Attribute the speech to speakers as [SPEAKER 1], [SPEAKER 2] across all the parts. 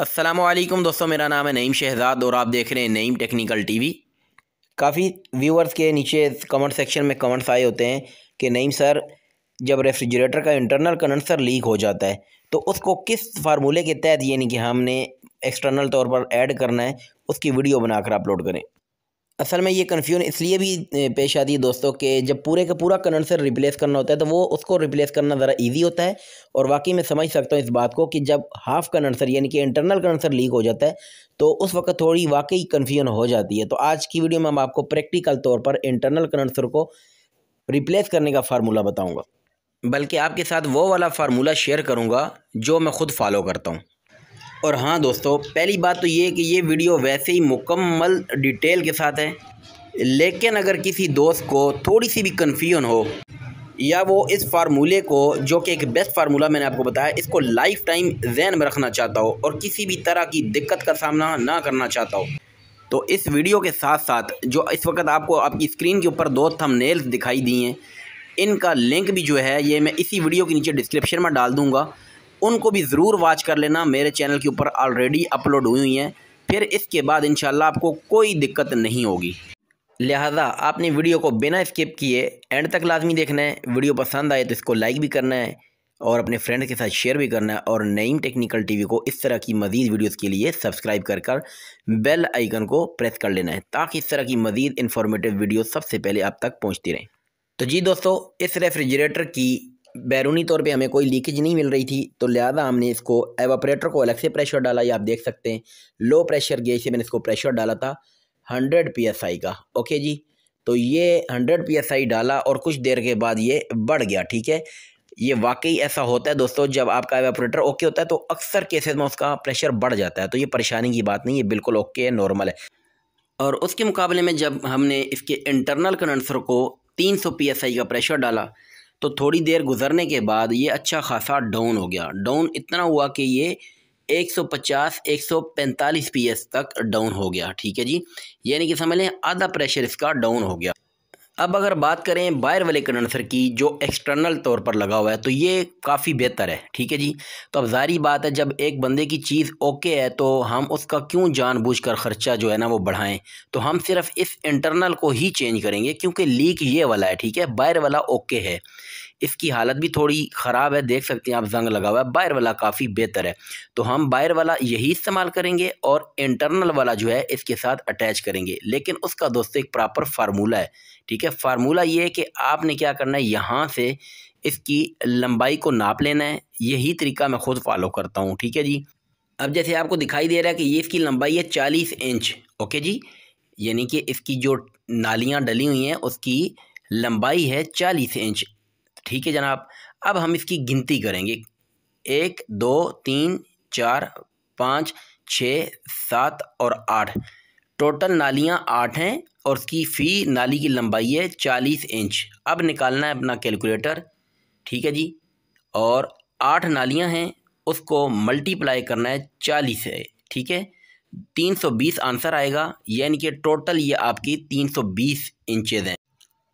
[SPEAKER 1] असलम दोस्तों मेरा नाम है नईम शहजाद और आप देख रहे हैं नईम टेक्निकल टीवी काफ़ी व्यूअर्स के नीचे कमेंट सेक्शन में कमेंट्स आए होते हैं कि नईम सर जब रेफ्रिजरेटर का इंटरनल कंडेंसर लीक हो जाता है तो उसको किस फार्मूले के तहत यानी कि हमने एक्सटर्नल तौर पर ऐड करना है उसकी वीडियो बनाकर अपलोड करें असल में ये कन्फ्यूजन इसलिए भी पेश आती है दोस्तों के जब पूरे का पूरा कंडेंसर रिप्लेस करना होता है तो वो उसको रिप्लेस करना ज़रा इजी होता है और वाकई मैं समझ सकता हूँ इस बात को कि जब हाफ़ कंडेंसर यानी कि इंटरनल कंडेंसर लीक हो जाता है तो उस वक्त थोड़ी वाकई कन्फ्यूजन हो जाती है तो आज की वीडियो में हम आपको प्रैक्टिकल तौर पर इंटरनल कंडेंसर को रिप्लेस करने का फार्मूला बताऊँगा बल्कि आपके साथ वो वाला फार्मूला शेयर करूँगा जो मैं खुद फॉलो करता हूँ और हाँ दोस्तों पहली बात तो ये कि ये वीडियो वैसे ही मुकम्मल डिटेल के साथ है लेकिन अगर किसी दोस्त को थोड़ी सी भी कन्फ्यूजन हो या वो इस फार्मूले को जो कि एक बेस्ट फार्मूला मैंने आपको बताया इसको लाइफ टाइम जहन में रखना चाहता हो और किसी भी तरह की दिक्कत का सामना ना करना चाहता हो तो इस वीडियो के साथ साथ जो इस वक्त आपको आपकी स्क्रीन के ऊपर दो थम दिखाई दी हैं इनका लिंक भी जो है ये मैं इसी वीडियो के नीचे डिस्क्रिप्शन में डाल दूँगा उनको भी ज़रूर वॉच कर लेना मेरे चैनल के ऊपर ऑलरेडी अपलोड हुई हुई हैं फिर इसके बाद इन आपको कोई दिक्कत नहीं होगी लिहाजा आपने वीडियो को बिना स्किप किए एंड तक लाजमी देखना है वीडियो पसंद आए तो इसको लाइक भी करना है और अपने फ्रेंड के साथ शेयर भी करना है और नईम टेक्निकल टीवी को इस तरह की मजीद वीडियोस के लिए सब्सक्राइब कर कर बेल आइकन को प्रेस कर लेना है ताकि इस तरह की मजीद इन्फॉर्मेटिव वीडियो सबसे पहले आप तक पहुंचती रहें तो जी दोस्तों इस रेफ्रिजरेटर की बैरूनी तौर पे हमें कोई लीकेज नहीं मिल रही थी तो लिहाजा हमने इसको एवापरेटर को अलग से प्रेशर डाला ये आप देख सकते हैं लो प्रेशर गेज से मैंने इसको प्रेशर डाला था हंड्रेड पी एस आई का ओके जी तो ये हंड्रेड पी एस आई डाला और कुछ देर के बाद ये बढ़ गया ठीक है ये वाकई ऐसा होता है दोस्तों जब आपका एवापोरेटर ओके होता है तो अक्सर केसेस में उसका प्रेशर बढ़ जाता है तो ये परेशानी की बात नहीं है बिल्कुल ओके है नॉर्मल है और उसके मुकाबले में जब हमने इसके इंटरनल कंडेंसर को 300 सौ का प्रेशर डाला तो थोड़ी देर गुजरने के बाद ये अच्छा खासा डाउन हो गया डाउन इतना हुआ कि ये 150 145 पीएस तक डाउन हो गया ठीक है जी यानी कि समझ लें आधा प्रेशर इसका डाउन हो गया अब अगर बात करें बायर वाले कंडेंसर की जो एक्सटर्नल तौर पर लगा हुआ है तो ये काफ़ी बेहतर है ठीक है जी तो अब जारी बात है जब एक बंदे की चीज़ ओके है तो हम उसका क्यों जानबूझकर ख़र्चा जो है ना वो बढ़ाएं तो हम सिर्फ इस इंटरनल को ही चेंज करेंगे क्योंकि लीक ये वाला है ठीक है बायर वाला ओके है इसकी हालत भी थोड़ी ख़राब है देख सकते हैं आप जंग लगा हुआ है बायर वाला काफ़ी बेहतर है तो हम बायर वाला यही इस्तेमाल करेंगे और इंटरनल वाला जो है इसके साथ अटैच करेंगे लेकिन उसका दोस्तों एक प्रॉपर फार्मूला है ठीक है फार्मूला ये है कि आपने क्या करना है यहाँ से इसकी लंबाई को नाप लेना है यही तरीका मैं खुद फॉलो करता हूँ ठीक है जी अब जैसे आपको दिखाई दे रहा है कि ये इसकी लंबाई है चालीस इंच ओके जी यानी कि इसकी जो नालियाँ डली हुई हैं उसकी लंबाई है चालीस इंच ठीक है जनाब अब हम इसकी गिनती करेंगे एक दो तीन चार पाँच छ सात और आठ टोटल नालियाँ आठ हैं और उसकी फ़ी नाली की लंबाई है चालीस इंच अब निकालना है अपना कैलकुलेटर ठीक है जी और आठ नालियाँ हैं उसको मल्टीप्लाई करना है चालीस है ठीक है तीन सौ बीस आंसर आएगा यानी कि टोटल ये आपकी तीन सौ बीस इंचज़ हैं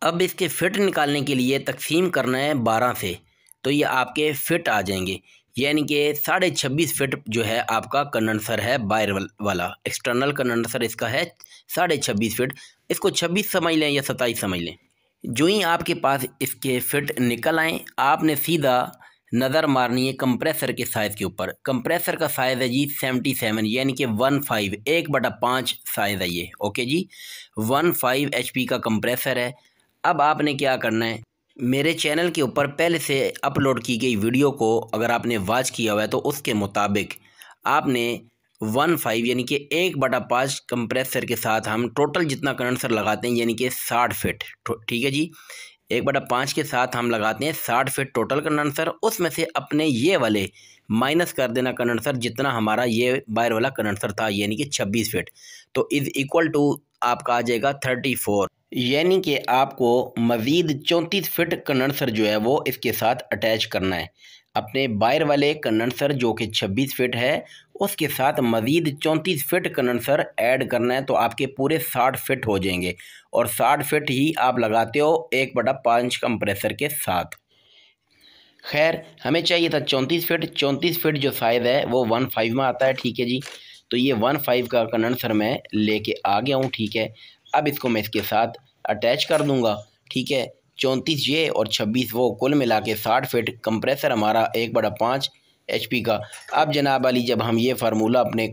[SPEAKER 1] अब इसके फिट निकालने के लिए तकसीम करना है बारह से तो ये आपके फिट आ जाएंगे यानी कि साढ़े छब्बीस फिट जो है आपका कंडेंसर है बायर वाला एक्सटर्नल कंडेंसर इसका है साढ़े छब्बीस फिट इसको छब्बीस समझ लें या सताईस समझ लें जो ही आपके पास इसके फिट निकल आएँ आपने सीधा नज़र मारनी है कंप्रेसर के साइज़ के ऊपर कंप्रेसर का साइज़ है जी सेवेंटी सेवन यानी कि वन फाइव एक बटा पाँच साइज़ है ये ओके जी वन फाइव एच पी का कंप्रेसर है अब आपने क्या करना है मेरे चैनल के ऊपर पहले से अपलोड की गई वीडियो को अगर आपने वॉच किया हुआ है तो उसके मुताबिक आपने वन फाइव यानी कि एक बटा पाँच कंप्रेसर के साथ हम टोटल जितना कंडेंसर लगाते हैं यानी कि साठ फिट तो ठीक है जी एक बटा पाँच के साथ हम लगाते हैं साठ फिट टोटल कंडेंसर उसमें से अपने ये वाले माइनस कर देना कंडेंसर जितना हमारा ये बायर वाला कंडेंसर था यानी कि छब्बीस फिट तो इज़ इक्वल टू आपका आ जाएगा थर्टी फोर यानी कि आपको मज़ीद चौंतीस फिट कंडेंसर जो है वो इसके साथ अटैच करना है अपने बायर वाले कंडेंसर जो कि 26 फिट है उसके साथ मज़ीद 34 फिट कंडेंसर ऐड करना है तो आपके पूरे 60 फिट हो जाएंगे और 60 फिट ही आप लगाते हो एक बटा पाँच कंप्रेसर के साथ खैर हमें चाहिए था 34 फिट 34 फिट जो साइज़ है वो वन फाइव में आता है ठीक है जी तो ये वन फाइव का कंडेंसर मैं लेके आ गया हूँ ठीक है अब इसको मैं इसके साथ अटैच कर दूंगा ठीक है चौंतीस ये और छब्बीस वो कुल मिला के साठ फिट कंप्रेसर हमारा एक बड़ा पाँच एच का अब जनाब अली जब हम ये फार्मूला अपने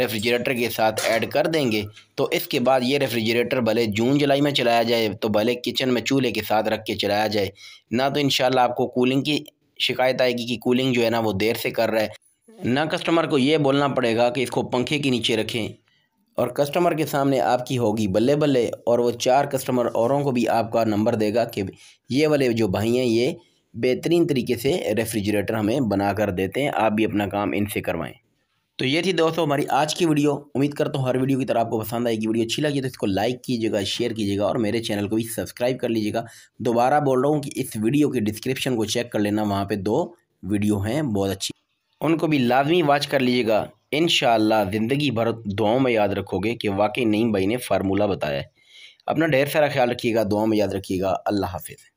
[SPEAKER 1] रेफ्रिजरेटर के साथ ऐड कर देंगे तो इसके बाद ये रेफ्रिजरेटर भले जून जुलाई में चलाया जाए तो भले किचन में चूल्हे के साथ रख के चलाया जाए ना तो इन आपको कूलिंग की शिकायत आएगी कि कूलिंग जो है ना वो देर से कर रहा है ना कस्टमर को ये बोलना पड़ेगा कि इसको पंखे के नीचे रखें और कस्टमर के सामने आपकी होगी बल्ले बल्ले और वो चार कस्टमर औरों को भी आपका नंबर देगा कि ये वाले जो भाई हैं ये बेहतरीन तरीके से रेफ्रिजरेटर हमें बना कर देते हैं आप भी अपना काम इनसे करवाएं तो ये थी दोस्तों हमारी आज की वीडियो उम्मीद करता हूँ हर वीडियो की तरह आपको पसंद आएगी वीडियो अच्छी लगी तो इसको लाइक कीजिएगा शेयर कीजिएगा और मेरे चैनल को भी सब्सक्राइब कर लीजिएगा दोबारा बोल रहा हूँ कि इस वीडियो की डिस्क्रिप्शन को चेक कर लेना वहाँ पर दो वीडियो हैं बहुत अच्छी उनको भी लाजमी वॉच कर लीजिएगा इन ज़िंदगी भर दुआओं में याद रखोगे कि वाकई नईम भाई ने फार्मूला बताया अपना ढेर सारा ख्याल रखिएगा दुआओं में याद रखिएगा अल्लाह हाफिज़